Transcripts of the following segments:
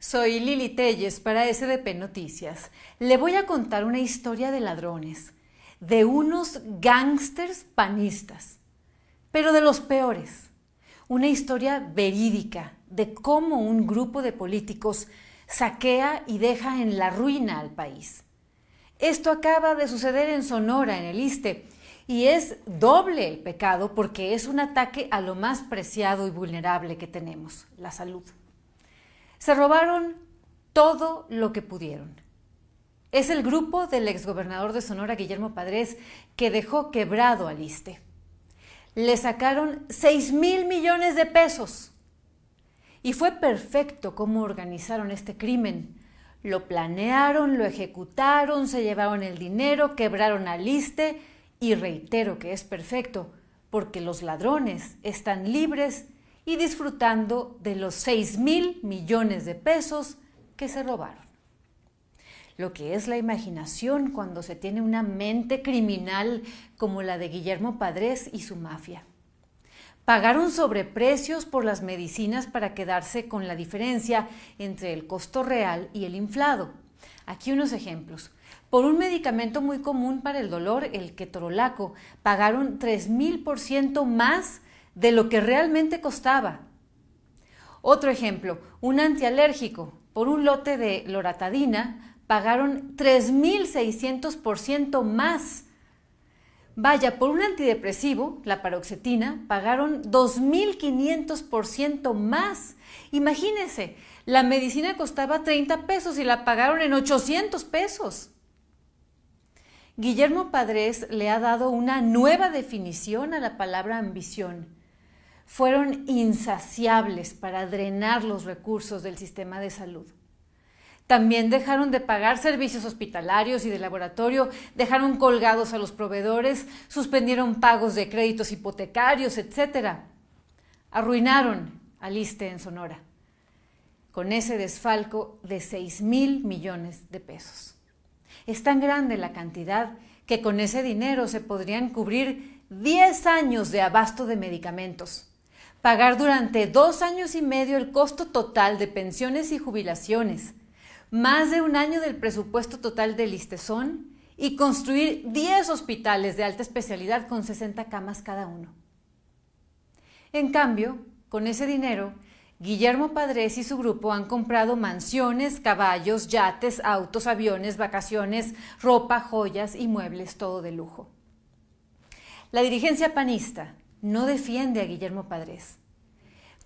Soy Lili Telles para SDP Noticias. Le voy a contar una historia de ladrones, de unos gángsters panistas, pero de los peores. Una historia verídica de cómo un grupo de políticos saquea y deja en la ruina al país. Esto acaba de suceder en Sonora, en el Iste, y es doble el pecado porque es un ataque a lo más preciado y vulnerable que tenemos, la salud. Se robaron todo lo que pudieron. Es el grupo del exgobernador de Sonora, Guillermo Padres, que dejó quebrado a Liste. Le sacaron 6 mil millones de pesos. Y fue perfecto cómo organizaron este crimen. Lo planearon, lo ejecutaron, se llevaron el dinero, quebraron a Liste. y reitero que es perfecto, porque los ladrones están libres y disfrutando de los 6 mil millones de pesos que se robaron. Lo que es la imaginación cuando se tiene una mente criminal como la de Guillermo Padres y su mafia. Pagaron sobreprecios por las medicinas para quedarse con la diferencia entre el costo real y el inflado. Aquí unos ejemplos. Por un medicamento muy común para el dolor, el ketorolaco, pagaron mil por ciento más de lo que realmente costaba. Otro ejemplo, un antialérgico. Por un lote de loratadina pagaron 3.600% más. Vaya, por un antidepresivo, la paroxetina, pagaron 2.500% más. Imagínense, la medicina costaba 30 pesos y la pagaron en 800 pesos. Guillermo Padres le ha dado una nueva definición a la palabra ambición fueron insaciables para drenar los recursos del sistema de salud. También dejaron de pagar servicios hospitalarios y de laboratorio, dejaron colgados a los proveedores, suspendieron pagos de créditos hipotecarios, etc. Arruinaron al Liste en Sonora con ese desfalco de 6 mil millones de pesos. Es tan grande la cantidad que con ese dinero se podrían cubrir 10 años de abasto de medicamentos pagar durante dos años y medio el costo total de pensiones y jubilaciones, más de un año del presupuesto total de listezón y construir 10 hospitales de alta especialidad con 60 camas cada uno. En cambio, con ese dinero, Guillermo Padres y su grupo han comprado mansiones, caballos, yates, autos, aviones, vacaciones, ropa, joyas y muebles, todo de lujo. La dirigencia panista, no defiende a Guillermo Padres.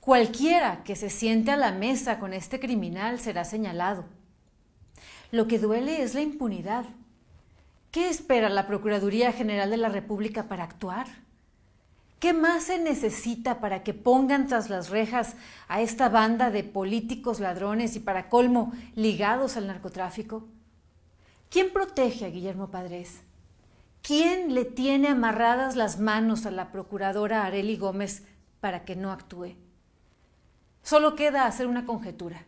Cualquiera que se siente a la mesa con este criminal será señalado. Lo que duele es la impunidad. ¿Qué espera la Procuraduría General de la República para actuar? ¿Qué más se necesita para que pongan tras las rejas a esta banda de políticos ladrones y para colmo ligados al narcotráfico? ¿Quién protege a Guillermo Padres? ¿Quién le tiene amarradas las manos a la procuradora Areli Gómez para que no actúe? Solo queda hacer una conjetura.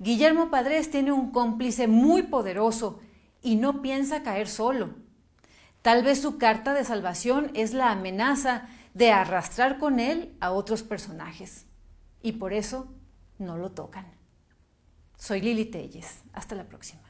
Guillermo Padres tiene un cómplice muy poderoso y no piensa caer solo. Tal vez su carta de salvación es la amenaza de arrastrar con él a otros personajes. Y por eso no lo tocan. Soy Lili Telles. Hasta la próxima.